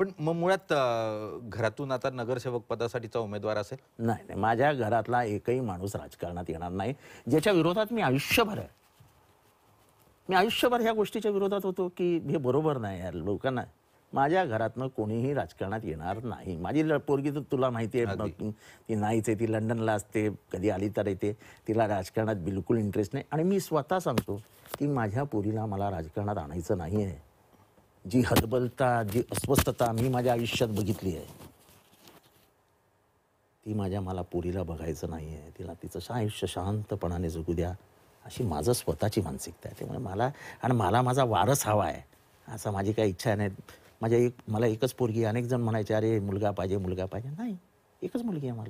पण मग मुळात घरातून आता नगरसेवक पदासाठीचा उमेदवार असेल नाही नाही माझ्या घरातला एकही माणूस राजकारणात येणार नाही ज्याच्या विरोधात मी आयुष्यभर आहे मी आयुष्यभर ह्या गोष्टीच्या विरोधात होतो की हे बरोबर नाही यार लोकांना माझ्या घरातनं कोणीही राजकारणात येणार नाही माझी ल- पोरगी तर तुला माहिती आहे ती नाहीच आहे ती लंडनला असते कधी आली तर येते तिला राजकारणात बिलकुल इंटरेस्ट नाही आणि मी स्वतः सांगतो की माझ्या पोरीला मला राजकारणात आणायचं नाही आहे जी हलबलता जी अस्वस्थता मी माझ्या आयुष्यात बघितली आहे ती माझ्या मला पोरीला बघायचं नाही आहे तिला तिचं आयुष्य शांतपणाने जगू द्या अशी माझं स्वतःची मानसिकता आहे त्यामुळे मला आणि मला माझा वारस हवा आहे असा माझी काही इच्छा नाही माझ्या एक मला एकच पोरगी अनेक जण म्हणायचे अरे मुलगा पाहिजे मुलगा पाहिजे नाही एकच मुलगी आहे मला